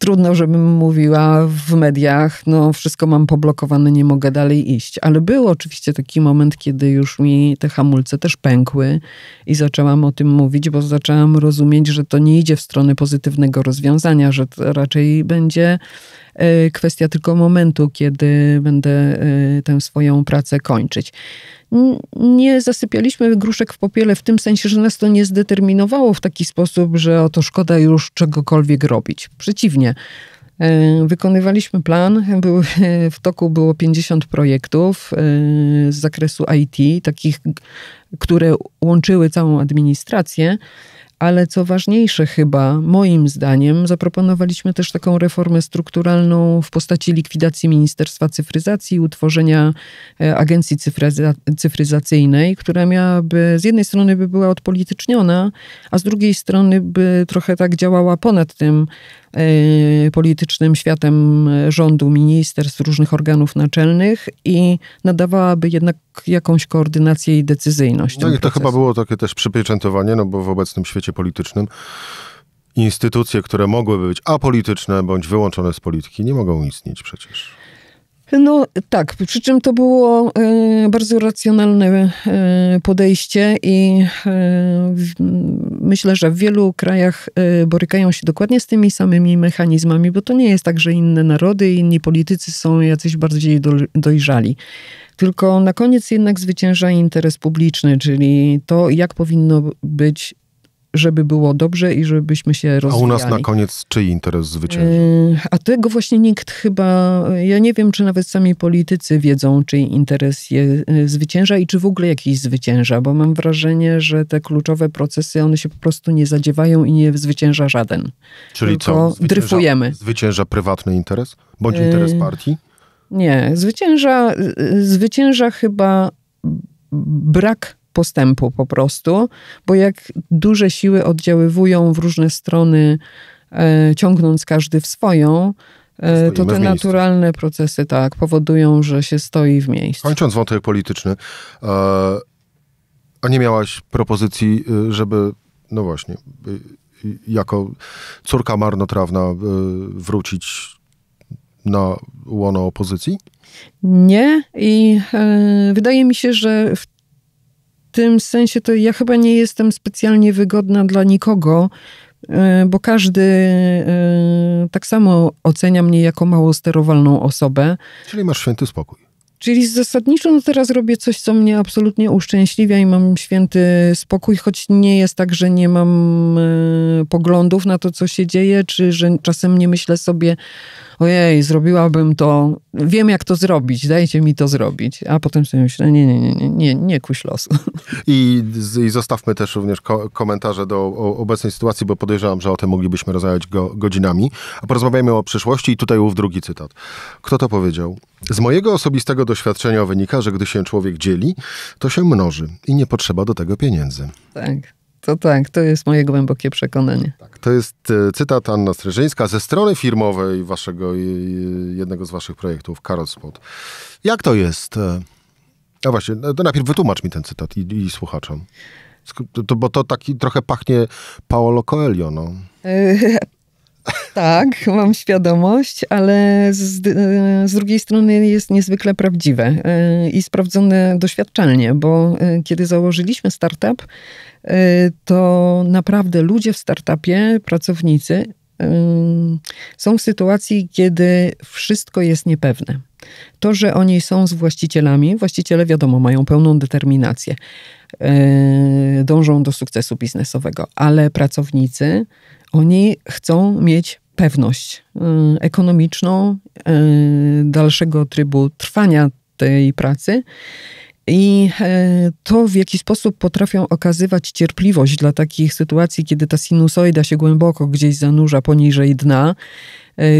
trudno, żebym mówiła w mediach, no wszystko mam poblokowane, nie mogę dalej iść. Ale był oczywiście taki moment, kiedy już mi te hamulce też pękły i zaczęłam o tym mówić, bo zaczęłam rozumieć, że to nie idzie w stronę pozytywnego rozwiązania, że raczej będzie E, kwestia tylko momentu, kiedy będę e, tę swoją pracę kończyć. Nie zasypialiśmy gruszek w popiele w tym sensie, że nas to nie zdeterminowało w taki sposób, że oto szkoda już czegokolwiek robić. Przeciwnie. E, wykonywaliśmy plan. Był, w toku było 50 projektów z zakresu IT, takich, które łączyły całą administrację. Ale co ważniejsze chyba, moim zdaniem, zaproponowaliśmy też taką reformę strukturalną w postaci likwidacji Ministerstwa Cyfryzacji i utworzenia e, Agencji Cyfryza Cyfryzacyjnej, która miałaby z jednej strony by była odpolityczniona, a z drugiej strony by trochę tak działała ponad tym Y, politycznym, światem rządu, ministerstw, różnych organów naczelnych i nadawałaby jednak jakąś koordynację i decyzyjność. No i to procesu. chyba było takie też przypieczętowanie, no bo w obecnym świecie politycznym instytucje, które mogłyby być apolityczne bądź wyłączone z polityki, nie mogą istnieć przecież. No tak, przy czym to było e, bardzo racjonalne e, podejście i e, myślę, że w wielu krajach borykają się dokładnie z tymi samymi mechanizmami, bo to nie jest tak, że inne narody, inni politycy są jacyś bardziej dojrzali. Tylko na koniec jednak zwycięża interes publiczny, czyli to, jak powinno być żeby było dobrze i żebyśmy się rozwijali. A u nas na koniec czyj interes zwycięży? E, a tego właśnie nikt chyba, ja nie wiem, czy nawet sami politycy wiedzą, czyj interes je e, zwycięża i czy w ogóle jakiś zwycięża, bo mam wrażenie, że te kluczowe procesy, one się po prostu nie zadziewają i nie zwycięża żaden. Czyli Tylko co? Zwycięża, dryfujemy. Zwycięża prywatny interes? Bądź yy, interes partii? Nie, zwycięża, zwycięża chyba brak postępu po prostu, bo jak duże siły oddziaływują w różne strony, e, ciągnąc każdy w swoją, e, to te naturalne procesy tak powodują, że się stoi w miejscu. Kończąc wątek polityczny, e, a nie miałaś propozycji, e, żeby, no właśnie, e, jako córka marnotrawna e, wrócić na łono opozycji? Nie i y, wydaje mi się, że w tym sensie to ja chyba nie jestem specjalnie wygodna dla nikogo, e, bo każdy e, tak samo ocenia mnie jako mało sterowalną osobę. Czyli masz święty spokój. Czyli zasadniczo no teraz robię coś, co mnie absolutnie uszczęśliwia i mam święty spokój, choć nie jest tak, że nie mam e, poglądów na to, co się dzieje, czy że czasem nie myślę sobie, ojej, zrobiłabym to, wiem jak to zrobić, dajcie mi to zrobić. A potem sobie myślę, nie, nie, nie, nie, nie, nie kuś losu. I, I zostawmy też również ko komentarze do o, obecnej sytuacji, bo podejrzewam, że o tym moglibyśmy rozmawiać go, godzinami. A porozmawiajmy o przyszłości i tutaj ów drugi cytat. Kto to powiedział? Z mojego osobistego doświadczenia wynika, że gdy się człowiek dzieli, to się mnoży i nie potrzeba do tego pieniędzy. Tak. To tak, to jest moje głębokie przekonanie. Tak, to jest e, cytat Anna Stryżyńska ze strony firmowej waszego, jednego z waszych projektów, Karol Spot. Jak to jest? E, no właśnie, no to najpierw wytłumacz mi ten cytat i, i słuchaczom. To, bo to taki trochę pachnie Paolo Coelho, no. E, tak, mam świadomość, ale z, e, z, drugiej strony jest niezwykle prawdziwe e, i sprawdzone doświadczalnie, bo e, kiedy założyliśmy startup, to naprawdę ludzie w startupie, pracownicy, są w sytuacji, kiedy wszystko jest niepewne. To, że oni są z właścicielami, właściciele wiadomo, mają pełną determinację, dążą do sukcesu biznesowego, ale pracownicy oni chcą mieć pewność y, ekonomiczną, y, dalszego trybu trwania tej pracy. I y, to, w jaki sposób potrafią okazywać cierpliwość dla takich sytuacji, kiedy ta sinusoida się głęboko gdzieś zanurza poniżej dna,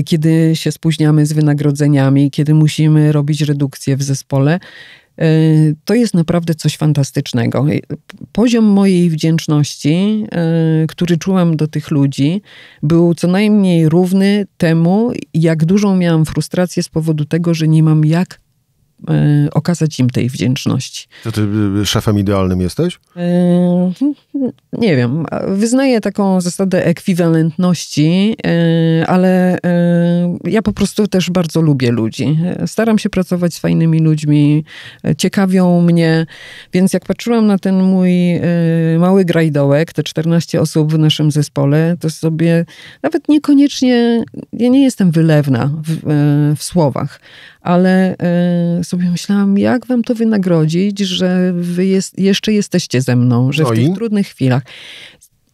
kiedy się spóźniamy z wynagrodzeniami, kiedy musimy robić redukcję w zespole, E, to jest naprawdę coś fantastycznego. Poziom mojej wdzięczności, e, który czułam do tych ludzi, był co najmniej równy temu, jak dużą miałam frustrację z powodu tego, że nie mam jak Y, okazać im tej wdzięczności. To ty y, y, szefem idealnym jesteś? Nie wiem. Wyznaję taką zasadę ekwiwalentności, ale ja po prostu też bardzo lubię ludzi. Staram się pracować z fajnymi ludźmi, ciekawią mnie, więc jak patrzyłam na ten mój mały grajdołek, te 14 osób w naszym zespole, to sobie nawet niekoniecznie, ja nie jestem wylewna w, w słowach, ale tak sobie myślałam, jak wam to wynagrodzić, że wy jest, jeszcze jesteście ze mną, że no w tych trudnych chwilach.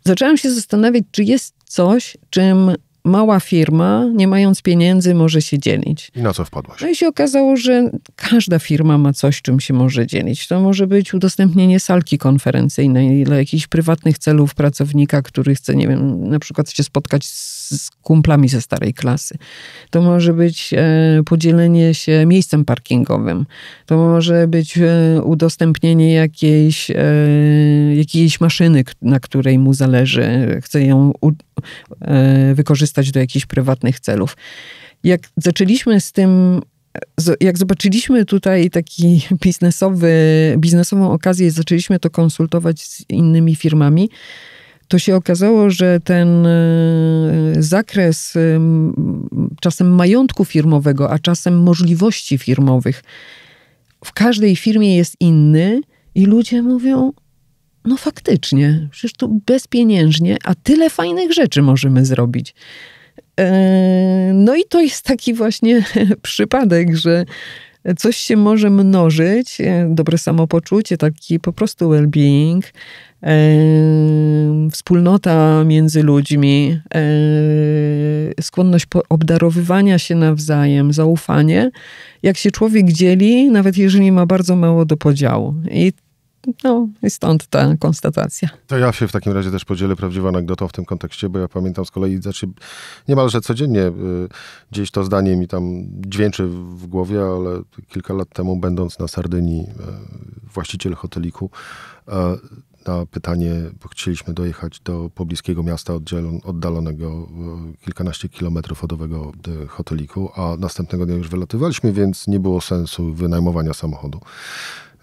Zaczęłam się zastanawiać, czy jest coś, czym mała firma, nie mając pieniędzy, może się dzielić. I na co wpadłaś? No i się okazało, że każda firma ma coś, czym się może dzielić. To może być udostępnienie salki konferencyjnej dla jakichś prywatnych celów pracownika, który chce, nie wiem, na przykład się spotkać z z kumplami ze starej klasy. To może być e, podzielenie się miejscem parkingowym. To może być e, udostępnienie jakiejś, e, jakiejś maszyny, na której mu zależy. Chce ją wykorzystać do jakichś prywatnych celów. Jak zaczęliśmy z tym jak zobaczyliśmy tutaj taki biznesowy, biznesową okazję, zaczęliśmy to konsultować z innymi firmami, to się okazało, że ten e, zakres e, czasem majątku firmowego, a czasem możliwości firmowych w każdej firmie jest inny i ludzie mówią, no faktycznie, przecież tu bezpieniężnie, a tyle fajnych rzeczy możemy zrobić. E, no i to jest taki właśnie przypadek, że coś się może mnożyć, e, dobre samopoczucie, taki po prostu well-being, e, wspólnota między ludźmi, e, skłonność obdarowywania się nawzajem, zaufanie. Jak się człowiek dzieli, nawet jeżeli ma bardzo mało do podziału. I no i stąd ta konstatacja. To ja się w takim razie też podzielę prawdziwą anegdotą w tym kontekście, bo ja pamiętam z kolei, znaczy niemalże codziennie y, gdzieś to zdanie mi tam dźwięczy w głowie, ale kilka lat temu będąc na Sardynii, y, właściciel hoteliku, y, na pytanie, bo chcieliśmy dojechać do pobliskiego miasta oddalonego y, kilkanaście kilometrów od owego y, hoteliku, a następnego dnia już wylatywaliśmy, więc nie było sensu wynajmowania samochodu.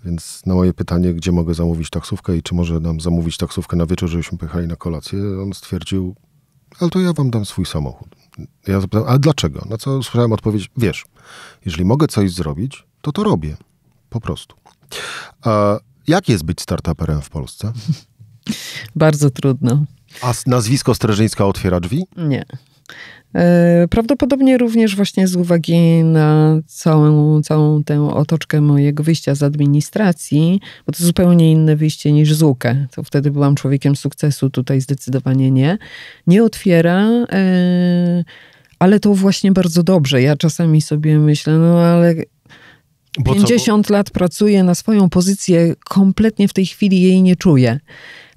Więc na moje pytanie, gdzie mogę zamówić taksówkę i czy może nam zamówić taksówkę na wieczór, żebyśmy pojechali na kolację, on stwierdził, ale to ja wam dam swój samochód. Ja zapytałem, ale dlaczego? Na co usłyszałem odpowiedź, wiesz, jeżeli mogę coś zrobić, to to robię. Po prostu. A jak jest być startuperem w Polsce? Bardzo trudno. A nazwisko Streżyńska otwiera drzwi? Nie. E, prawdopodobnie również właśnie z uwagi na całą, całą tę otoczkę mojego wyjścia z administracji, bo to zupełnie inne wyjście niż z To wtedy byłam człowiekiem sukcesu, tutaj zdecydowanie nie. Nie otwiera. E, ale to właśnie bardzo dobrze. Ja czasami sobie myślę, no ale 50 lat pracuję na swoją pozycję, kompletnie w tej chwili jej nie czuję.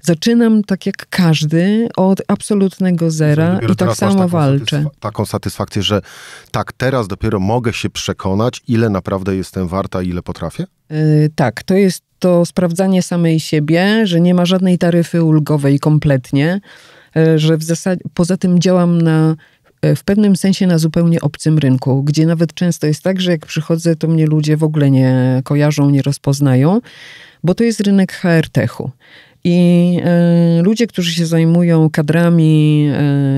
Zaczynam tak jak każdy od absolutnego zera i tak samo taką walczę. Satysf taką satysfakcję, że tak, teraz dopiero mogę się przekonać, ile naprawdę jestem warta i ile potrafię? Yy, tak, to jest to sprawdzanie samej siebie, że nie ma żadnej taryfy ulgowej kompletnie, yy, że w zasadzie, poza tym działam na e, w pewnym sensie na zupełnie obcym rynku, gdzie nawet często jest tak, że jak przychodzę, to mnie ludzie w ogóle nie kojarzą, nie rozpoznają, bo to jest rynek HR-techu. I y, ludzie, którzy się zajmują kadrami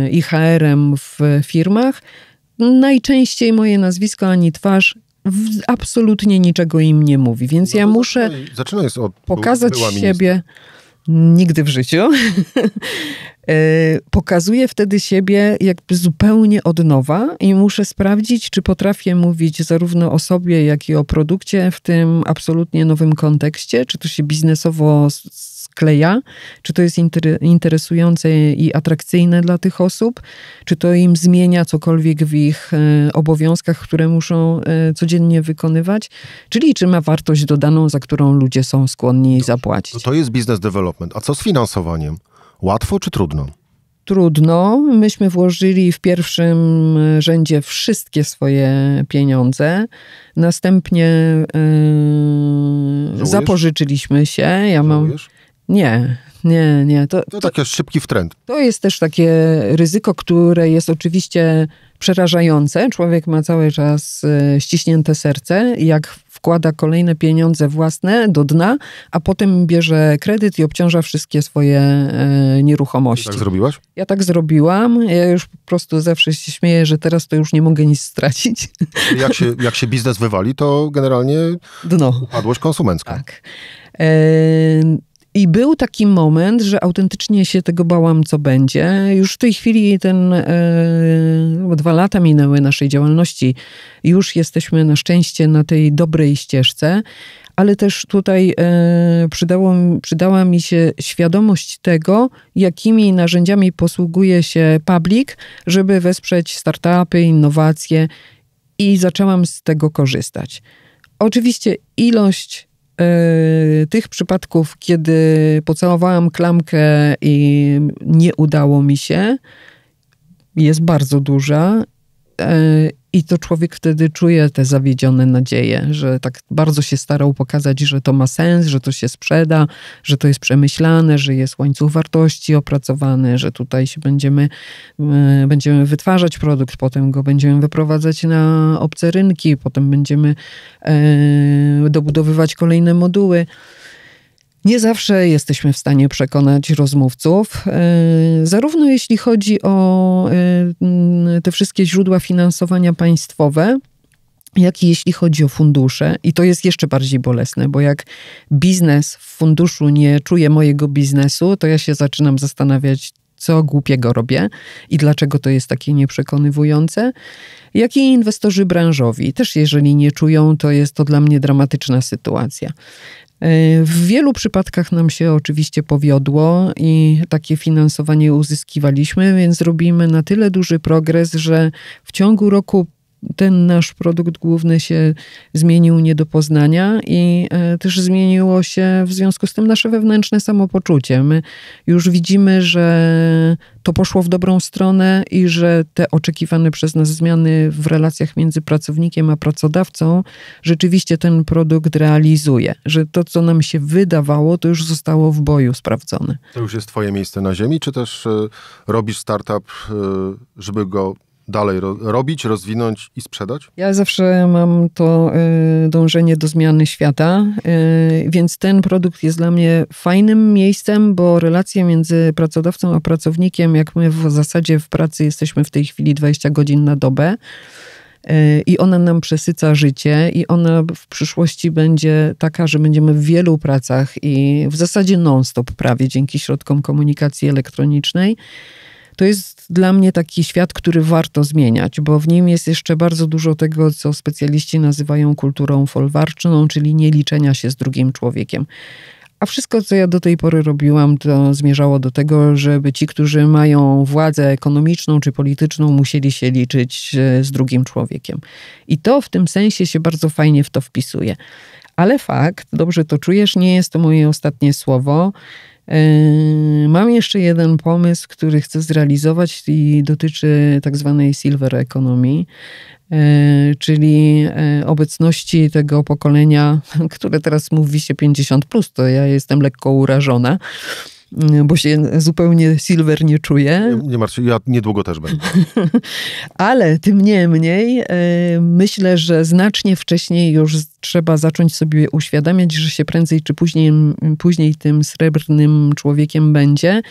y, i HR-em w firmach, najczęściej moje nazwisko ani twarz w, absolutnie niczego im nie mówi. Więc no, ja muszę zaczynając od, pokazać siebie nigdy w życiu. E, pokazuję wtedy siebie jakby zupełnie od nowa i muszę sprawdzić, czy potrafię mówić zarówno o sobie, jak i o produkcie w tym absolutnie nowym kontekście, czy to się biznesowo skleja, czy to jest interesujące i atrakcyjne dla tych osób, czy to im zmienia cokolwiek w ich e, obowiązkach, które muszą e, codziennie wykonywać, czyli czy ma wartość dodaną, za którą ludzie są skłonni to, zapłacić. No to jest biznes development. A co z finansowaniem? Łatwo czy trudno? trudno. Myśmy włożyli w pierwszym e, rzędzie wszystkie swoje pieniądze. Następnie yy, zapożyczyliśmy się. Ja Żałujesz? mam. Nie, nie, nie. To, to taki szybki wtręt. To jest też takie ryzyko, które jest oczywiście przerażające. Człowiek ma cały czas e, ściśnięte serce i jak wkłada kolejne pieniądze własne do dna, a potem bierze kredyt i obciąża wszystkie swoje e, nieruchomości. I tak zrobiłaś? Ja tak zrobiłam. Ja już po prostu zawsze się śmieję, że teraz to już nie mogę nic stracić. Jak się, jak się biznes wywali, to generalnie dno. upadłość konsumencka. Tak. E i był taki moment, że autentycznie się tego bałam, co będzie. Już w tej chwili ten, e, dwa lata minęły naszej działalności. Już jesteśmy na szczęście na tej dobrej ścieżce, ale też tutaj e, przydało, przydała mi się świadomość tego, jakimi narzędziami posługuje się public, żeby wesprzeć startupy, innowacje i zaczęłam z tego korzystać. Oczywiście ilość Yy, tych przypadków, kiedy pocałowałam klamkę i nie udało mi się, jest bardzo duża E, I to człowiek wtedy czuje te zawiedzione nadzieje, że tak bardzo się starał pokazać, że to ma sens, że to się sprzeda, że to jest przemyślane, że jest łańcuch wartości opracowany, że tutaj się będziemy, e, będziemy wytwarzać produkt, potem go będziemy wyprowadzać na obce rynki, potem będziemy e, dobudowywać kolejne moduły. Nie zawsze jesteśmy w stanie przekonać rozmówców, e, zarówno jeśli chodzi o e, mm, te wszystkie źródła finansowania państwowe, jak i jeśli chodzi o fundusze. I to jest jeszcze bardziej bolesne, bo jak biznes w funduszu nie czuje mojego biznesu, to ja się zaczynam zastanawiać, co głupiego robię i dlaczego to jest takie nieprzekonywujące, jak i inwestorzy branżowi. Też jeżeli nie czują, to jest to dla mnie dramatyczna sytuacja. E, w wielu przypadkach nam się oczywiście powiodło i takie finansowanie uzyskiwaliśmy, więc robimy na tyle duży progres, że w ciągu roku ten nasz produkt główny się zmienił nie do poznania i e, też zmieniło się w związku z tym nasze wewnętrzne samopoczucie. My już widzimy, że to poszło w dobrą stronę i że te oczekiwane przez nas zmiany w relacjach między pracownikiem a pracodawcą rzeczywiście ten produkt realizuje, że to, co nam się wydawało, to już zostało w boju sprawdzone. To już jest Twoje miejsce na ziemi, czy też e, robisz startup, e, żeby go dalej ro robić, rozwinąć i sprzedać? Ja zawsze mam to y, dążenie do zmiany świata, y, więc ten produkt jest dla mnie fajnym miejscem, bo relacje między pracodawcą a pracownikiem, jak my w zasadzie w pracy jesteśmy w tej chwili 20 godzin na dobę, y, i ona nam przesyca życie, i ona w przyszłości będzie taka, że będziemy w wielu pracach i w zasadzie non-stop prawie dzięki środkom komunikacji elektronicznej to jest dla mnie taki świat, który warto zmieniać, bo w nim jest jeszcze bardzo dużo tego, co specjaliści nazywają kulturą folwarczną, czyli nie liczenia się z drugim człowiekiem. A wszystko, co ja do tej pory robiłam, to zmierzało do tego, żeby ci, którzy mają władzę ekonomiczną czy polityczną, musieli się liczyć e, z drugim człowiekiem. I to w tym sensie się bardzo fajnie w to wpisuje. Ale fakt, dobrze to czujesz, nie jest to moje ostatnie słowo. Yy, mam jeszcze jeden pomysł, który chcę zrealizować i dotyczy tak zwanej silver economy, yy, czyli yy, obecności tego pokolenia, które teraz mówi się 50, plus, to ja jestem lekko urażona, Mm, bo się zupełnie Silver nie czuje. Nie, nie martw się, ja niedługo też będę. Ale tym niemniej e, myślę, że znacznie wcześniej już trzeba zacząć sobie uświadamiać, że się prędzej czy później, później tym srebrnym człowiekiem będzie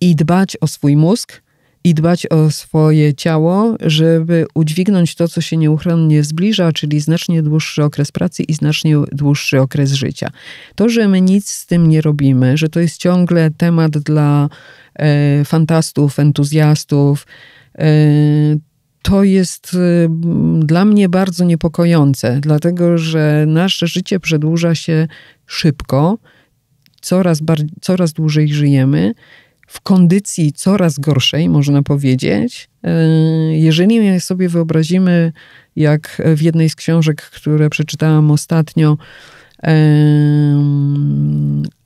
i dbać o swój mózg, i dbać o swoje ciało, żeby udźwignąć to, co się nieuchronnie zbliża, czyli znacznie dłuższy okres pracy i znacznie dłuższy okres życia. To, że my nic z tym nie robimy, że to jest ciągle temat dla e, fantastów, entuzjastów, e, to jest e, dla mnie bardzo niepokojące, dlatego że nasze życie przedłuża się szybko, coraz, coraz dłużej żyjemy w kondycji coraz gorszej, można powiedzieć. E, jeżeli sobie wyobrazimy, jak w jednej z książek, które przeczytałam ostatnio,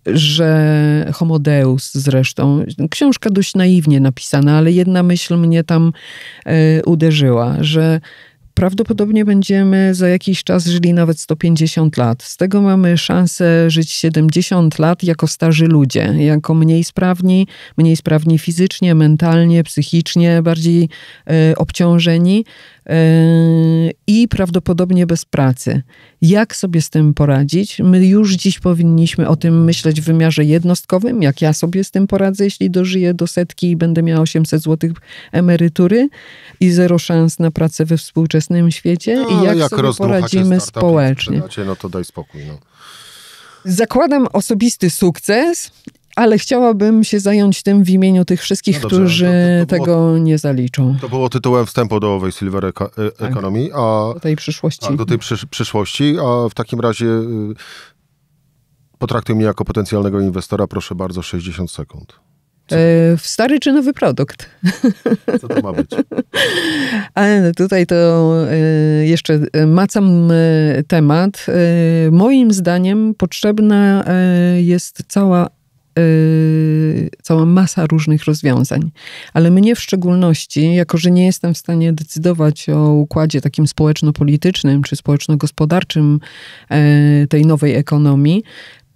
że Homo Deus zresztą, książka dość naiwnie napisana, ale jedna myśl mnie tam e, uderzyła, że prawdopodobnie będziemy za jakiś czas żyli nawet 150 lat. Z tego mamy szansę żyć 70 lat jako starzy ludzie, jako mniej sprawni, mniej sprawni fizycznie, mentalnie, psychicznie, bardziej e, obciążeni e, i prawdopodobnie bez pracy. Jak sobie z tym poradzić? My już dziś powinniśmy o tym myśleć w wymiarze jednostkowym, jak ja sobie z tym poradzę, jeśli dożyję do setki i będę miała 800 zł emerytury i zero szans na pracę we współczesnym współczesnym świecie no, i jak, jak sobie poradzimy społecznie. No to daj spokój. No. Zakładam osobisty sukces, ale chciałabym się zająć tym w imieniu tych wszystkich, no dobrze, którzy to, to, tego nie zaliczą. To było tytułem wstępu do owej Silver e- tak, Economy. A, do tej przyszłości. A, do tej przysz przyszłości, a w takim razie y, potraktuj mnie jako potencjalnego inwestora, proszę bardzo, 60 sekund w e, stary czy nowy produkt. Co to ma być? Ale no tutaj to e, jeszcze e, macam temat. Moim zdaniem potrzebna jest cała cała masa różnych rozwiązań. Ale mnie w szczególności, jako że nie jestem w stanie decydować o układzie takim społeczno-politycznym czy społeczno-gospodarczym tej nowej ekonomii,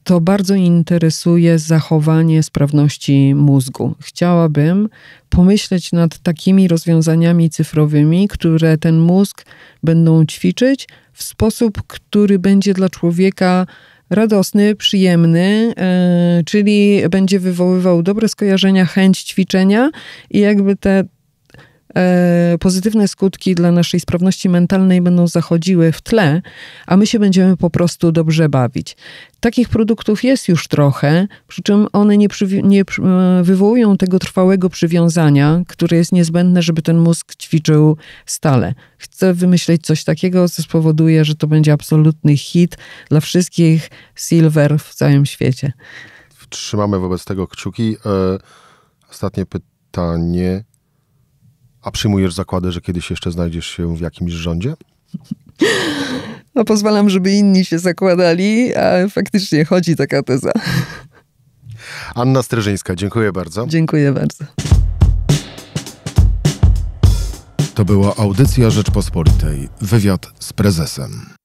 to bardzo interesuje zachowanie sprawności mózgu. Chciałabym pomyśleć nad takimi rozwiązaniami cyfrowymi, które ten mózg będą ćwiczyć w sposób, który będzie dla człowieka radosny, przyjemny, e, czyli będzie wywoływał dobre skojarzenia, chęć ćwiczenia i jakby te, E, pozytywne skutki dla naszej sprawności mentalnej będą zachodziły w tle, a my się będziemy po prostu dobrze bawić. Takich produktów jest już trochę, przy czym one nie, nie e, wywołują tego trwałego przywiązania, które jest niezbędne, żeby ten mózg ćwiczył stale. Chcę wymyśleć coś takiego, co spowoduje, że to będzie absolutny hit dla wszystkich silver w całym świecie. Trzymamy wobec tego kciuki. E, ostatnie pytanie a przyjmujesz zakładę, że kiedyś jeszcze znajdziesz się w jakimś rządzie? No pozwalam, żeby inni się zakładali, a faktycznie chodzi taka teza. Anna Streżyńska, dziękuję bardzo. Dziękuję bardzo. To była audycja Rzeczpospolitej, wywiad z prezesem.